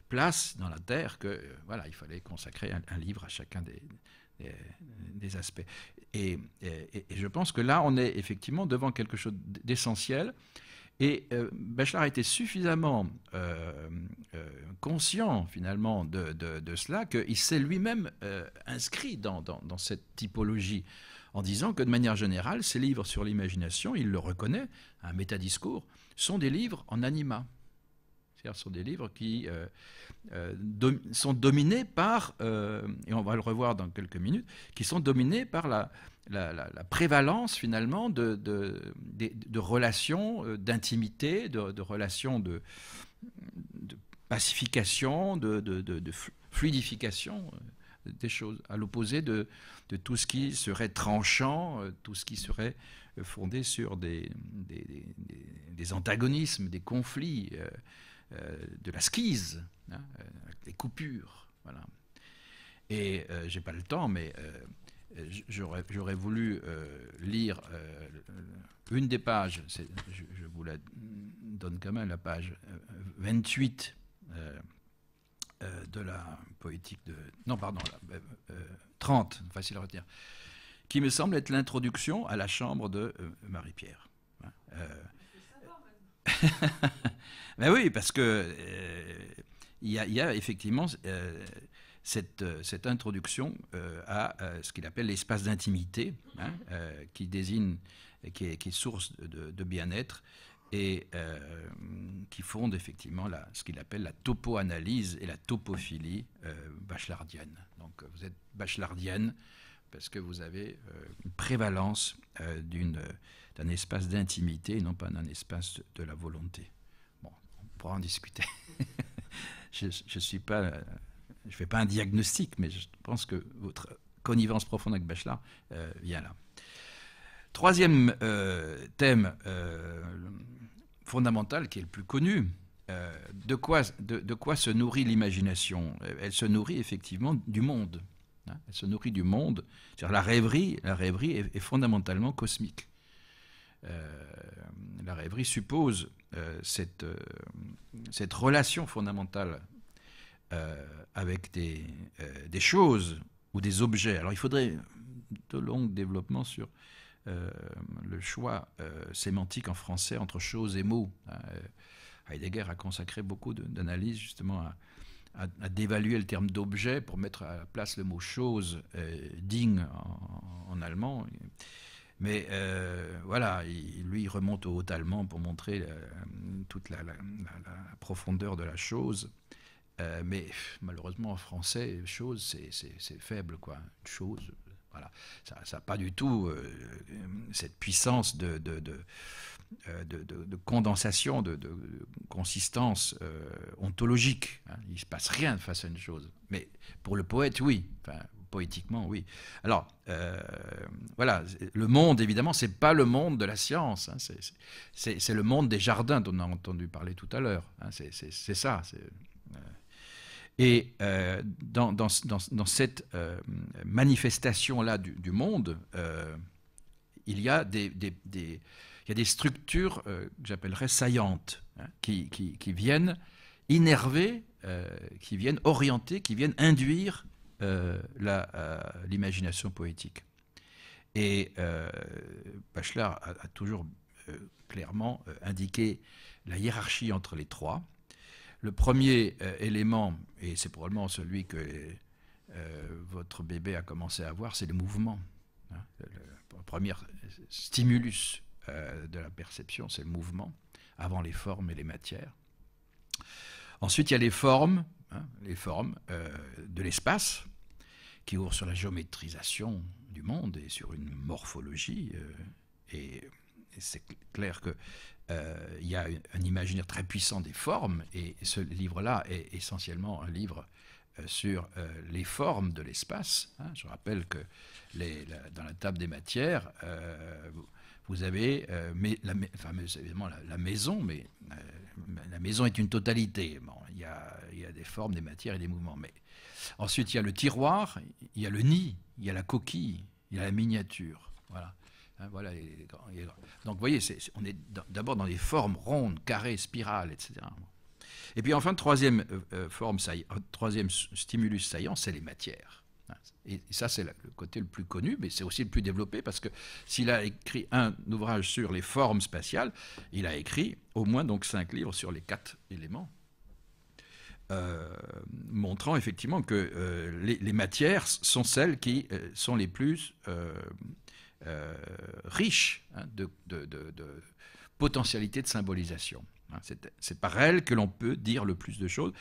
place dans la Terre que voilà, il fallait consacrer un, livre à chacun des, aspects. et, je pense que là, on est effectivement devant quelque chose d'essentiel et euh, Bachelard était suffisamment euh, euh, conscient finalement de, cela qu'il s'est lui-même inscrit dans, dans, cette typologie en disant que de manière générale, ses livres sur l'imagination, il le reconnaît, un métadiscours, sont des livres en anima cest à ce sont des livres qui euh, euh, sont dominés par, euh, et on va le revoir dans quelques minutes, qui sont dominés par la, prévalence finalement de, relations d'intimité, de, relations de, pacification, de, fluidification des choses, à l'opposé de, tout ce qui serait tranchant, tout ce qui serait fondé sur des antagonismes, des conflits. Euh, de la skise, les hein, euh, coupures. Voilà. Et euh, je n'ai pas le temps, mais j'aurais voulu lire une des pages, je, vous la donne quand même, la page 28 de la poétique de... Non, pardon, 30, facile à retenir, qui me semble être l'introduction à la chambre de Marie-Pierre. Hein, <laughs> Ben oui, parce que euh, il y, a effectivement euh, cette, cette, introduction euh, à ce qu'il appelle l'espace d'intimité, hein, qui désigne, qui est, source de, bien-être et qui fonde effectivement ce qu'il appelle la topoanalyse et la topophilie bachelardienne. Donc vous êtes bachelardienne, parce que vous avez euh, une prévalence euh, d'un espace d'intimité, non pas d'un espace de la volonté. Bon, on pourra en discuter. <laughs> je ne suis pas, je fais pas un diagnostic, mais je pense que votre connivence profonde avec Bachelard euh, vient là. Troisième thème fondamental qui est le plus connu. de quoi se nourrit l'imagination Elle se nourrit effectivement du monde. Hein, elle se nourrit du monde. la rêverie, la rêverie est, fondamentalement cosmique. Euh, la rêverie suppose euh, cette, euh, cette relation fondamentale avec des, des, choses ou des objets. Alors il faudrait de longs développements sur le choix sémantique en français entre choses et mots. Hein. Heidegger a consacré beaucoup d'analyses justement à, à, dévaluer le terme d'objet pour mettre à la place le mot chose, euh, digne Ding en, allemand. Mais euh, voilà, il, lui, il remonte au haut allemand pour montrer euh, toute la, profondeur de la chose. mais malheureusement, en français, chose, c'est faible, quoi. chose, voilà. Ça n'a pas du tout cette puissance de, euh, de, condensation, de, consistance euh, ontologique. Hein. Il ne se passe rien face à une chose. Mais pour le poète, oui. poétiquement, oui. Alors, euh, voilà, le monde, évidemment, ce n'est pas le monde de la science. Hein. C'est le monde des jardins dont on a entendu parler tout à l'heure. Hein. C'est ça. Et dans, cette manifestation-là du, monde, il y a des il y a des structures euh, que j'appellerais saillantes, hein, qui, viennent innerver, euh, qui viennent orienter, qui viennent induire euh, l'imagination poétique. Et Bachelard a, toujours clairement indiqué la hiérarchie entre les trois. Le premier élément, et c'est probablement celui que votre bébé a commencé à avoir, c'est le mouvement. Hein, le, premier stimulus euh, de la perception, c'est le mouvement, avant les formes et les matières. Ensuite, il y a les formes, hein, les formes euh, de l'espace, qui ouvrent sur la géométrisation du monde et sur une morphologie. Euh, et, c'est clair qu'il il y a un imaginaire très puissant des formes, et ce livre-là est essentiellement un livre sur les formes de l'espace. Hein. Je rappelle que dans la table des matières, vous avez euh, la, la, maison, mais euh, la maison est une totalité. Bon, il, y a, des formes, des matières et des mouvements. Mais ensuite, il y a le tiroir, il y a le nid, il y a la coquille, il y a la miniature. Voilà. Hein, voilà Donc, vous voyez, on est d'abord dans des formes rondes, carrées, spirales, etc. Et puis enfin, troisième euh, forme, troisième stimulus saillant, c'est les matières. Et ça, c'est le côté le plus connu, mais c'est aussi le plus développé parce que s'il a écrit un ouvrage sur les formes spatiales, il a écrit au moins donc cinq livres sur les quatre éléments, euh, montrant effectivement que euh, les, matières sont celles qui euh, sont les plus riches hein, de, de, de, potentialité de symbolisation. Hein. C'est par elles que l'on peut dire le plus de choses.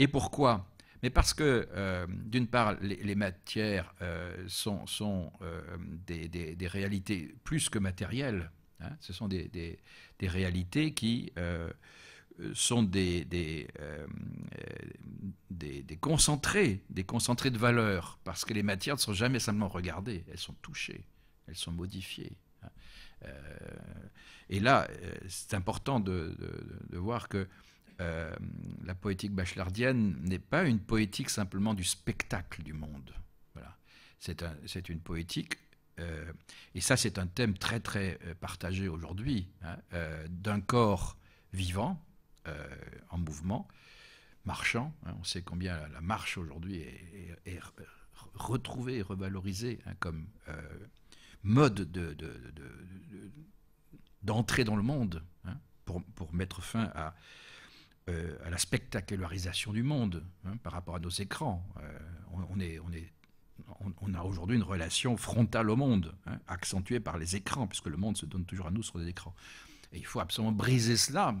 Et pourquoi mais parce que, euh, d'une part, les, matières euh, sont, euh, des, réalités plus que matérielles, hein, ce sont des, réalités qui sont des, des, des, concentrés, des concentrés de valeur, parce que les matières ne sont jamais simplement regardées, elles sont touchées, elles sont modifiées. Hein. et là, c'est important de, de, voir que euh, la poétique bachelardienne n'est pas une poétique simplement du spectacle du monde. Voilà. C'est une poétique, euh, et ça c'est un thème très très euh, partagé aujourd'hui, hein, d'un corps vivant, en mouvement, marchant. Hein. on sait combien la, marche aujourd'hui est, retrouvée et revalorisée hein, comme mode de, d'entrée dans le monde, pour, mettre fin à euh, à la spectacularisation du monde hein, par rapport à nos écrans. Euh, on, est, on, est, on, a aujourd'hui une relation frontale au monde, hein, accentuée par les écrans, puisque le monde se donne toujours à nous sur les écrans. Et il faut absolument briser cela.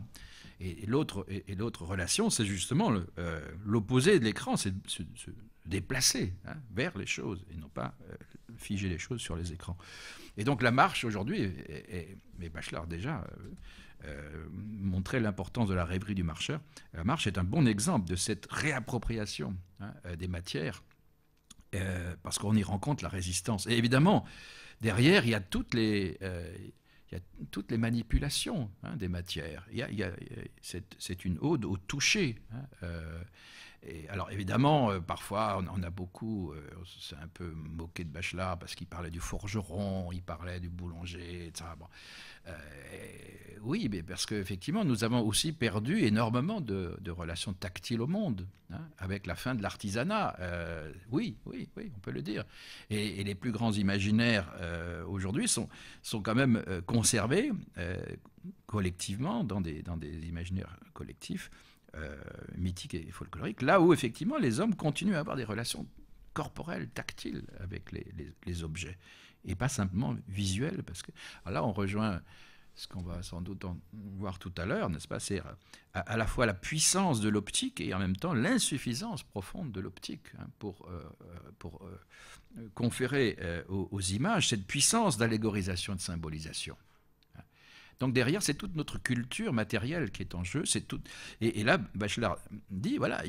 Et, l'autre, et, relation, c'est justement le, euh, l'opposé de l'écran, c'est se, se déplacer hein, vers les choses et non pas figer les choses sur les écrans. Et donc la marche aujourd'hui, et, mais Bachelard déjà, euh, montrer l'importance de la rêverie du marcheur. La euh, marche est un bon exemple de cette réappropriation hein, euh, des matières, parce qu'on y rencontre la résistance. Et évidemment, derrière, il y a toutes les... toutes les manipulations hein, des matières. Il c'est, une ode au toucher. Hein, alors évidemment, euh, parfois, on, en a beaucoup, c'est euh, un peu moqué de Bachelard parce qu'il parlait du forgeron, il parlait du boulanger, etc. Euh, oui, mais parce qu'effectivement, nous avons aussi perdu énormément de, relations tactiles au monde, hein, avec la fin de l'artisanat. oui, oui, oui, on peut le dire. Et, et les plus grands imaginaires aujourd'hui sont, sont quand même conservés collectivement dans des, dans des imaginaires collectifs euh, mythique et folklorique, là où effectivement les hommes continuent à avoir des relations corporelles, tactiles avec les, objets, et pas simplement visuelles, parce que là on rejoint ce qu'on va sans doute voir tout à l'heure, n'est-ce pas C'est à, la fois la puissance de l'optique et en même temps l'insuffisance profonde de l'optique hein, pour, euh, euh, conférer aux, aux images cette puissance d'allégorisation et de symbolisation. Donc derrière, c'est toute notre culture matérielle qui est en jeu. C'est tout. Et, là, Bachelard dit voilà,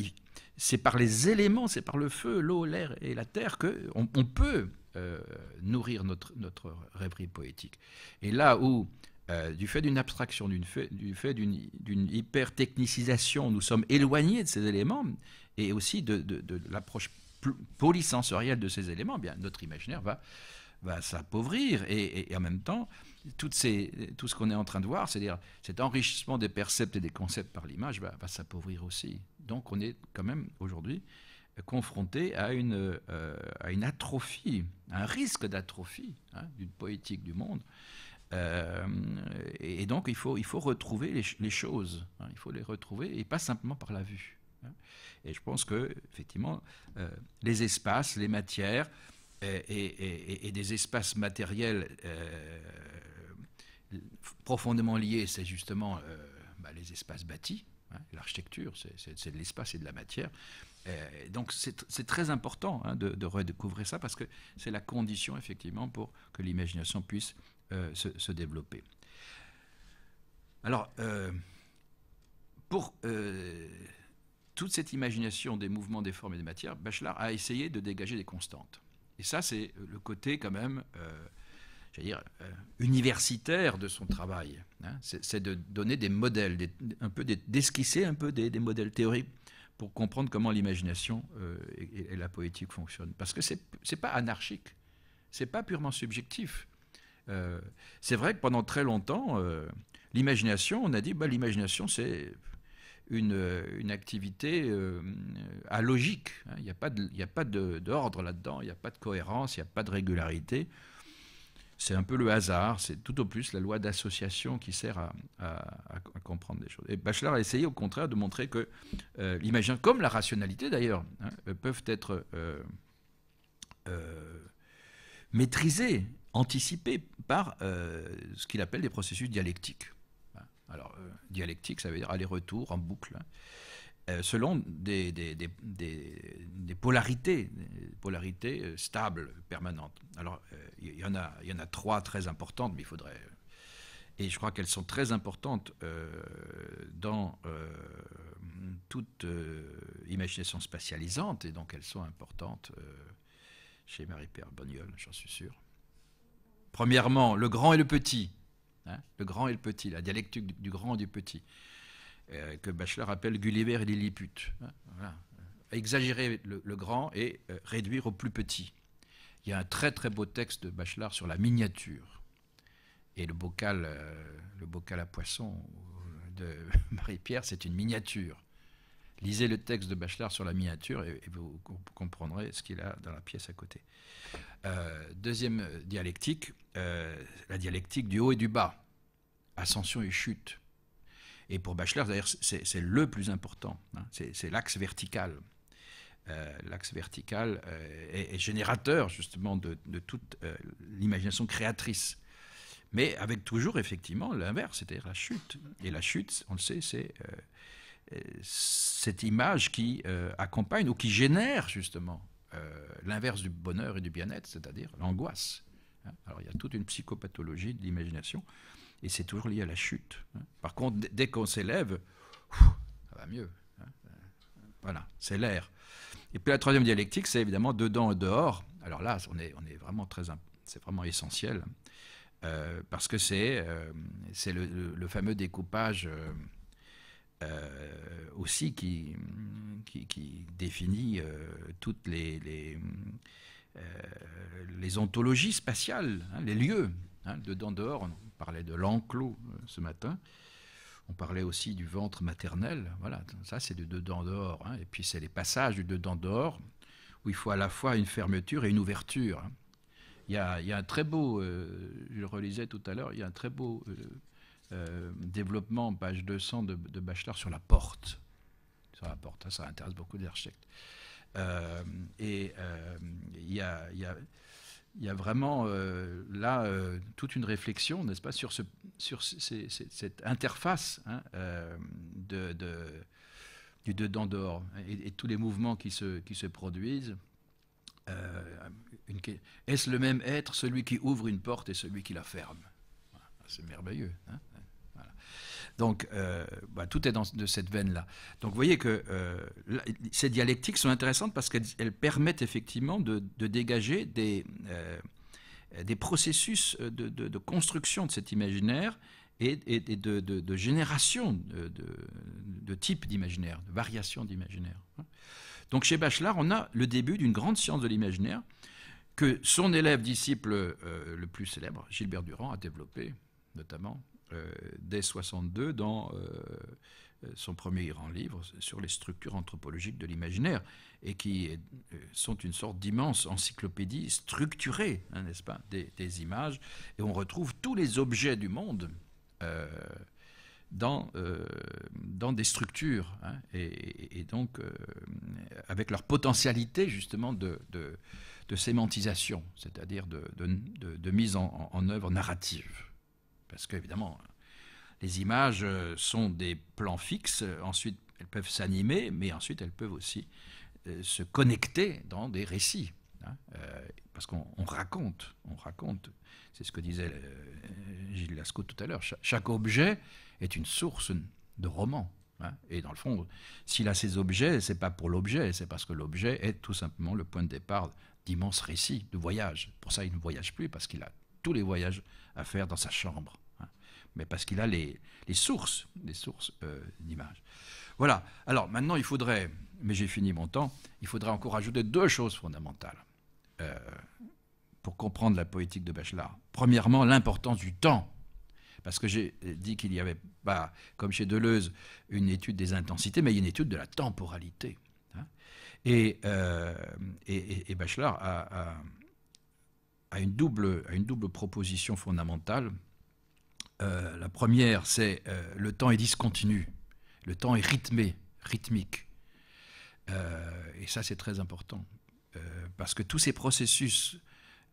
c'est par les éléments, c'est par le feu, l'eau, l'air et la terre que on, peut euh, nourrir notre, notre rêverie poétique. Et là où euh, du fait d'une abstraction, du fait d'une hyper-technicisation, nous sommes éloignés de ces éléments et aussi de, l'approche polysensorielle de ces éléments, eh bien, notre imaginaire va, va s'appauvrir et, en même temps, toutes tout ce qu'on est en train de voir, c'est-à-dire cet enrichissement des percepts et des concepts par l'image, va, s'appauvrir aussi. Donc on est quand même aujourd'hui confronté à une, euh, à une atrophie, un risque d'atrophie hein, d'une poétique du monde. Euh, et, donc il faut, il faut retrouver les, choses, hein. il faut les retrouver, et pas simplement par la vue. Hein. Et je pense que, effectivement, euh, les espaces, les matières, euh, et, des espaces matériels euh, profondément liés, c'est justement euh, bah, les espaces bâtis. Hein, l'architecture, c'est de l'espace et de la matière. donc c'est très important hein, de, redécouvrir ça parce que c'est la condition effectivement pour que l'imagination puisse se, se, développer. Alors, pour toute cette imagination des mouvements, des formes et des matières, Bachelard a essayé de dégager des constantes. Et ça, c'est le côté quand même, euh, dire, euh, universitaire de son travail. Hein. C'est de donner des modèles, un peu d'esquisser un peu des, modèles théoriques pour comprendre comment l'imagination euh, et, la poétique fonctionnent. Parce que c'est n'est pas anarchique, c'est pas purement subjectif. c'est vrai que pendant très longtemps, l'imagination, on a dit, bah, l'imagination, c'est euh, une, activité à euh, logique, hein. Il n'y a pas d'ordre là-dedans, il n'y a pas de cohérence, il n'y a pas de régularité. C'est un peu le hasard, c'est tout au plus la loi d'association qui sert à, comprendre des choses. Et Bachelard a essayé au contraire de montrer que euh, l'imagination, comme la rationalité d'ailleurs, hein, peuvent être maîtrisées, anticipées par ce qu'il appelle des processus dialectiques. Alors, euh, dialectique, ça veut dire aller-retour en boucle, hein. euh, selon des, des, des, polarités, polarités euh, stables, permanentes. Alors, il y, en a, il y en a trois très importantes, mais il faudrait. Et je crois qu'elles sont très importantes dans toute imagination spatialisante, et donc elles sont importantes chez Marie-Pierre Bognol, j'en suis sûr. Premièrement, le grand et le petit. Hein, le grand et le petit, la dialectique du, grand et du petit, euh, que Bachelard appelle Gulliver et Lilliput. Hein, Exagérer le, grand et euh, réduire au plus petit. Il y a un très très beau texte de Bachelard sur la miniature et le bocal, euh, le bocal à poisson de <laughs> Marie-Pierre, c'est une miniature. Lisez le texte de Bachelard sur la miniature et, vous comprendrez ce qu'il a dans la pièce à côté. deuxième dialectique, euh, la dialectique du haut et du bas, ascension et chute. Et pour Bachelard, d'ailleurs, c'est le plus important, hein. c'est l'axe vertical. Euh, l'axe vertical euh, est, générateur justement de toute l'imagination créatrice. Mais avec toujours effectivement l'inverse, c'est-à-dire la chute. Et la chute, on le sait, c'est cette image qui accompagne ou qui génère justement l'inverse du bonheur et du bien-être, c'est-à-dire l'angoisse. Hein, alors il y a toute une psychopathologie de l'imagination, et c'est toujours lié à la chute. Hein. Par contre, dès qu'on s'élève, ça va mieux. Hein. Voilà, c'est l'air. Et puis la troisième dialectique, c'est évidemment dedans et dehors. Alors là, on est, on est vraiment très, c'est vraiment essentiel, euh, parce que c'est, euh, c'est le, fameux découpage euh, aussi qui, qui, définit toutes les euh, les ontologies spatiales, hein, les lieux, hein, dedans, dehors, on parlait de l'enclos euh, ce matin, on parlait aussi du ventre maternel, voilà, ça c'est du dedans, dehors, hein, et puis c'est les passages du dedans, dehors, où il faut à la fois une fermeture et une ouverture. Hein. Il y, a, il y a un très beau, euh, je le relisais tout à l'heure, il y a un très beau développement, page 200 de, de Bachelard, sur la porte. Sur la porte, ça, ça intéresse beaucoup les architectes. Euh, et euh, il y a, vraiment euh, là toute une réflexion, n'est-ce pas, sur, ce, sur cette interface hein, de, du dedans-dehors et, tous les mouvements qui se, qui se produisent. Est-ce le même être celui qui ouvre une porte et celui qui la ferme C'est merveilleux. Hein. Donc, euh, bah, tout est dans de cette veine-là. Donc, vous voyez que euh, ces dialectiques sont intéressantes parce qu'elles permettent effectivement de, dégager des, euh, des processus de, de, construction de cet imaginaire et, et, de, génération de, types d'imaginaire, de variations d'imaginaire. Donc, chez Bachelard, on a le début d'une grande science de l'imaginaire que son élève disciple le plus célèbre, Gilbert Durand, a développé notamment euh, dès 62 dans euh, euh, son premier grand livre sur les structures anthropologiques de l'imaginaire, et qui sont une sorte d'immense encyclopédie structurée, hein, n'est-ce pas, des, images, et on retrouve tous les objets du monde. dans, des structures, hein, et, donc avec leur potentialité justement de, sémantisation, c'est-à-dire de, mise en œuvre narrative. Parce qu'évidemment, les images euh, sont des plans fixes, ensuite elles peuvent s'animer, mais ensuite elles peuvent aussi euh, se connecter dans des récits. Hein. Euh, parce qu'on raconte, on raconte. C'est ce que disait Gilles Lascaux tout à l'heure. chaque objet est une source de roman. Hein. et dans le fond, s'il a ses objets, c'est pas pour l'objet, c'est parce que l'objet est tout simplement le point de départ d'immenses récits, de voyages. Pour ça, il ne voyage plus parce qu'il a tous les voyages à faire dans sa chambre. Hein. Mais parce qu'il a les, sources, des sources euh, d'images. Voilà. Alors maintenant, il faudrait, mais j'ai fini mon temps, il faudrait encore ajouter deux choses fondamentales euh, pour comprendre la poétique de Bachelard. Premièrement, l'importance du temps. Parce que j'ai euh, dit qu'il n'y avait pas, comme chez Deleuze, une étude des intensités, mais une étude de la temporalité. Hein. Euh, et, et, et, Bachelard a, à une double, à une double proposition fondamentale. Euh, la première, c'est euh, le temps est discontinu, le temps est rythmé, rythmique. Euh, et ça, c'est très important, parce que tous ces processus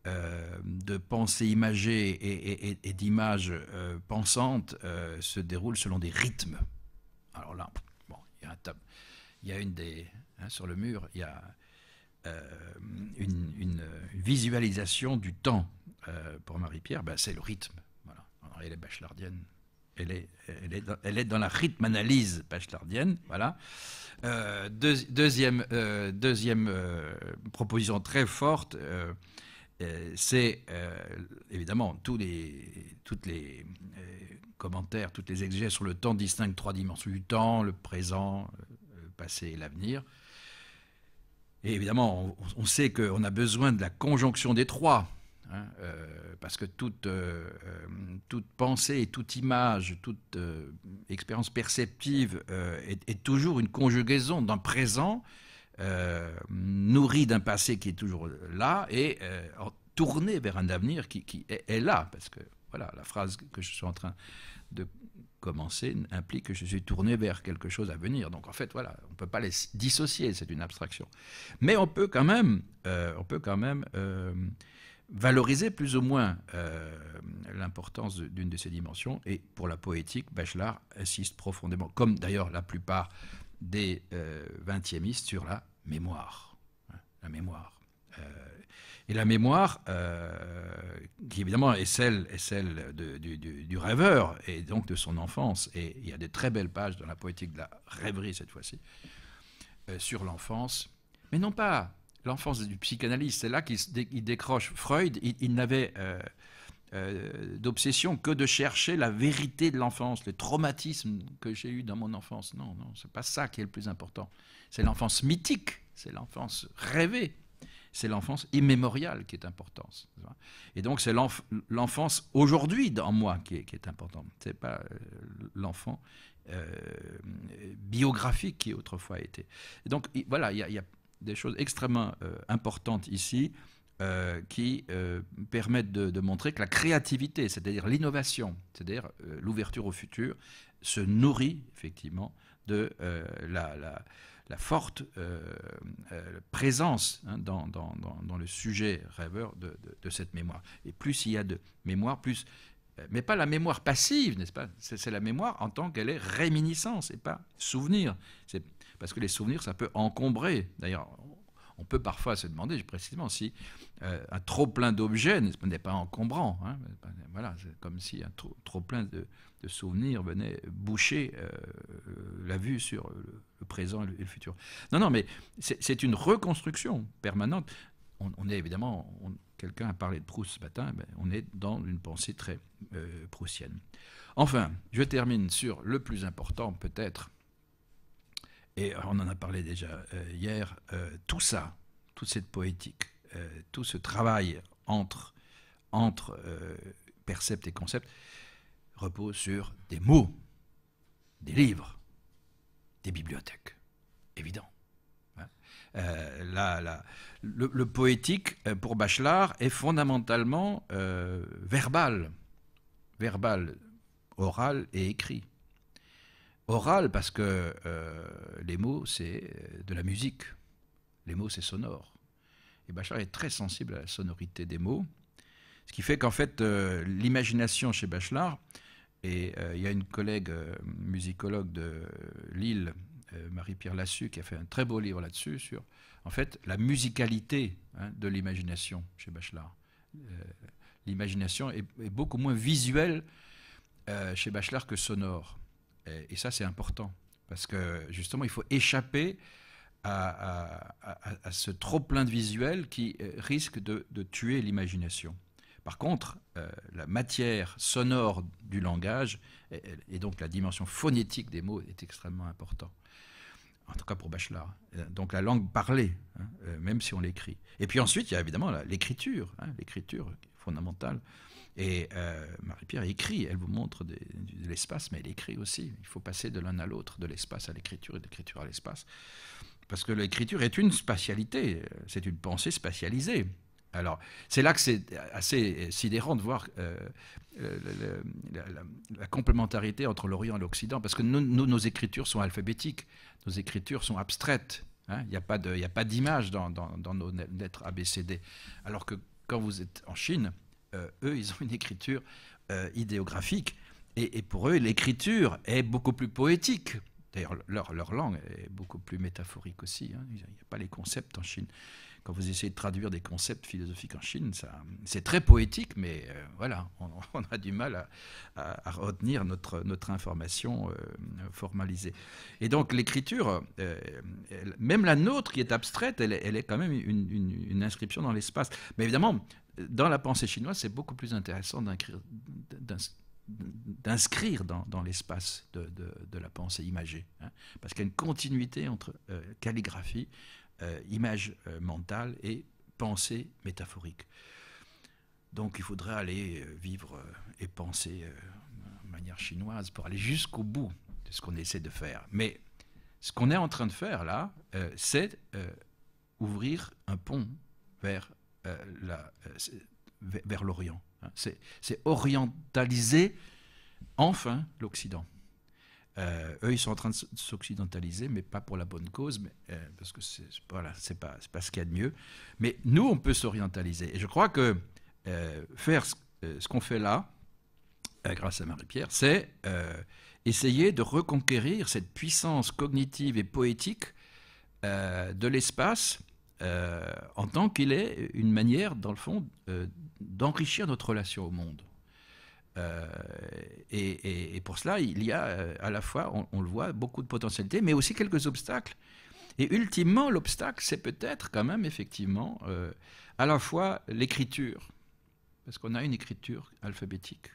de pensée imagée et, d'image pensante se déroulent selon des rythmes. Alors là, bon, il y a un il y a une des. Hein, sur le mur, il y a euh, une, visualisation du temps euh, pour Marie-Pierre, ben, c'est le rythme. Voilà. elle est bachelardienne. Elle est, elle, est dans, elle est dans la rythme analyse bachelardienne. Voilà. Euh, deuxième deuxième proposition très forte, c'est évidemment tous les, toutes les commentaires, toutes les exégèses sur le temps distinguent trois dimensions du temps, le présent, le passé et l'avenir. Et évidemment, on, sait qu'on a besoin de la conjonction des trois, hein, euh, parce que toute, euh, euh, toute pensée, toute image, toute expérience perceptive est, toujours une conjugaison d'un présent nourri d'un passé qui est toujours là et tourné vers un avenir qui, est, là, parce que voilà la phrase que je suis en train de, commencer implique que je suis tourné vers quelque chose à venir. Donc en fait, voilà, on ne peut pas les dissocier, c'est une abstraction. Mais on peut quand même, euh, on peut quand même euh, valoriser plus ou moins euh, l'importance d'une de ces dimensions. Et pour la poétique, Bachelard insiste profondément, comme d'ailleurs la plupart des vingtiémistes, sur la mémoire. Hein, la mémoire. Et la mémoire, euh, qui évidemment est celle, est celle du, rêveur et donc de son enfance, et il y a de très belles pages dans la poétique de la rêverie cette fois-ci, euh, sur l'enfance, mais non pas l'enfance du psychanalyste, c'est là qu'il décroche Freud, il, n'avait... Euh, d'obsession que de chercher la vérité de l'enfance, le traumatisme que j'ai eu dans mon enfance. Non, non, c'est pas ça qui est le plus important. C'est l'enfance mythique, c'est l'enfance rêvée c'est l'enfance immémoriale qui est importante. Et donc c'est l'enfance aujourd'hui dans moi qui est, qui Ce importante. C'est pas euh, l'enfant euh, biographique qui autrefois était. donc voilà, il y, a des choses extrêmement euh, importantes ici. qui permettent de, montrer que la créativité, c'est-à-dire l'innovation, c'est-à-dire l'ouverture au futur, se nourrit effectivement de la la forte euh, euh, présence hein, dans, le sujet rêveur de, de cette mémoire. Et plus il y a de mémoire, plus euh, mais pas la mémoire passive, n'est-ce pas C'est la mémoire en tant qu'elle est réminiscence et pas souvenir. C'est Parce que les souvenirs, ça peut encombrer. D'ailleurs, on peut parfois se demander précisément si euh, un trop plein d'objets n'est pas encombrant. Hein, voilà, c'est comme si un trop, plein de, souvenirs venait boucher euh, euh, la vue sur le, présent et le, futur. Non, non, mais c'est une reconstruction permanente. On, est évidemment, quelqu'un a parlé de Proust ce matin, ben, on est dans une pensée très prussienne Enfin, je termine sur le plus important peut-être et euh, on en a parlé déjà euh, hier, euh, tout ça, toute cette poétique, tout ce travail entre, entre percept et concept, repose sur des mots, des livres, des bibliothèques. Évident. Hein. le, poétique pour Bachelard est fondamentalement verbal, verbal, oral et écrit orale, parce que euh, les mots, c'est euh, de la musique. Les mots, c'est sonore. Et Bachar est très sensible à la sonorité des mots, ce qui fait qu'en fait, euh, l'imagination chez Bachelard, et il y a une collègue musicologue de Lille, Marie-Pierre Lassu, qui a fait un très beau livre là-dessus, sur en fait la musicalité hein, de l'imagination chez Bachelard. l'imagination est, est, beaucoup moins visuelle chez Bachelard que sonore. Et, ça, c'est important, parce que justement, il faut échapper à, ce trop-plein de visuels qui euh, risque de, tuer l'imagination. Par contre, euh, la matière sonore du langage, et, donc la dimension phonétique des mots, est extrêmement importante. En tout cas pour Bachelard. Euh, donc la langue parlée, hein, même si on l'écrit. Et puis ensuite, il y a évidemment l'écriture, hein, l'écriture fondamentale. Et euh, Marie-Pierre écrit, elle vous montre de, l'espace, mais elle écrit aussi. Il faut passer de l'un à l'autre, de l'espace à l'écriture et de l'écriture à l'espace. Parce que l'écriture est une spatialité, c'est une pensée spatialisée. Alors, c'est là que c'est assez sidérant de voir euh, euh, la, complémentarité entre l'Orient et l'Occident, parce que nous, nos écritures sont alphabétiques, nos écritures sont abstraites. Hein. Il il n'y a pas d'image dans, dans, nos lettres ABCD. Alors que quand vous êtes en Chine, euh, eux, ils ont une écriture euh, idéographique. Et, pour eux, l'écriture est beaucoup plus poétique. D'ailleurs, leur, leur langue est beaucoup plus métaphorique aussi. Hein. Il n'y a pas les concepts en Chine quand vous essayez de traduire des concepts philosophiques en Chine, c'est très poétique, mais euh, voilà, <laughs> on, a du mal à, retenir notre, notre information euh, formalisée. Et donc l'écriture, euh, même la nôtre qui est abstraite, elle, est quand même une, inscription dans l'espace. Mais évidemment, dans la pensée chinoise, c'est beaucoup plus intéressant d'inscrire dans, l'espace de, la pensée imagée, hein, parce qu'il y a une continuité entre calligraphie, euh, image euh, mentale et pensée métaphorique. Donc il faudrait aller euh, vivre et penser de manière chinoise pour aller jusqu'au bout de ce qu'on essaie de faire. Mais ce qu'on est en train de faire là, c'est ouvrir un pont vers, la, vers l'Orient. Hein. C'est orientaliser enfin l'Occident. Euh, eux, ils sont en train de s'occidentaliser, mais pas pour la bonne cause, mais, euh, parce que c'est voilà, c'est pas, pas ce qu'il y a de mieux. Mais nous, on peut s'orientaliser. Et je crois que euh, faire ce, ce qu'on fait là, grâce à Marie-Pierre, c'est essayer de reconquérir cette puissance cognitive et poétique de l'espace en tant qu'il est une manière, dans le fond, d'enrichir notre relation au monde. Euh, et, pour cela, il y a euh, à la fois, on, le voit, beaucoup de potentialités, mais aussi quelques obstacles. Et ultimement, l'obstacle, c'est peut-être quand même effectivement euh, à la fois l'écriture, parce qu'on a une écriture alphabétique.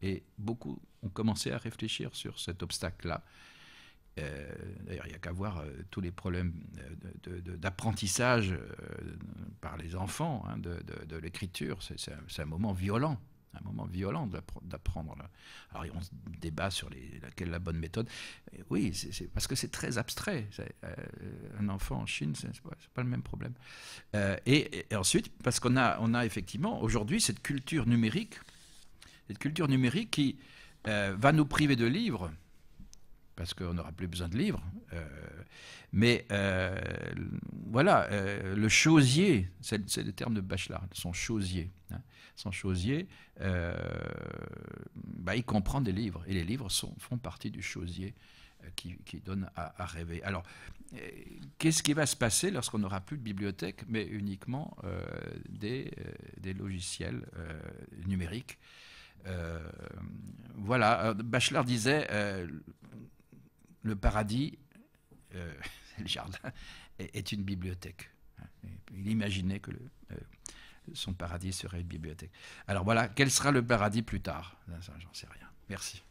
Et beaucoup ont commencé à réfléchir sur cet obstacle-là. D'ailleurs, il n'y a qu'à voir tous les problèmes d'apprentissage par les enfants hein, de, l'écriture. C'est un moment violent un moment violent d'apprendre. Alors on se débat sur laquelle la bonne méthode. oui, parce que c'est très abstrait. Euh, un enfant en Chine, c'est pas, pas le même problème. Euh, et, ensuite, parce qu'on a, on a effectivement aujourd'hui cette culture numérique, cette culture numérique qui euh, va nous priver de livres parce qu'on n'aura plus besoin de livres. Euh, mais euh, voilà, euh, le chausier, c'est le terme de Bachelard, son chausier. Hein. son chausier, bah, il comprend des livres, et les livres font partie du chausier qui, donne à, rêver. Alors, qu'est-ce qui va se passer lorsqu'on n'aura plus de bibliothèque, mais uniquement des, des, logiciels numériques voilà, Bachelard disait le paradis, euh, <laughs> le jardin, est, une bibliothèque. Il imaginait que euh, son paradis serait une bibliothèque. Alors voilà, quel sera le paradis plus tard J'en sais rien. Merci.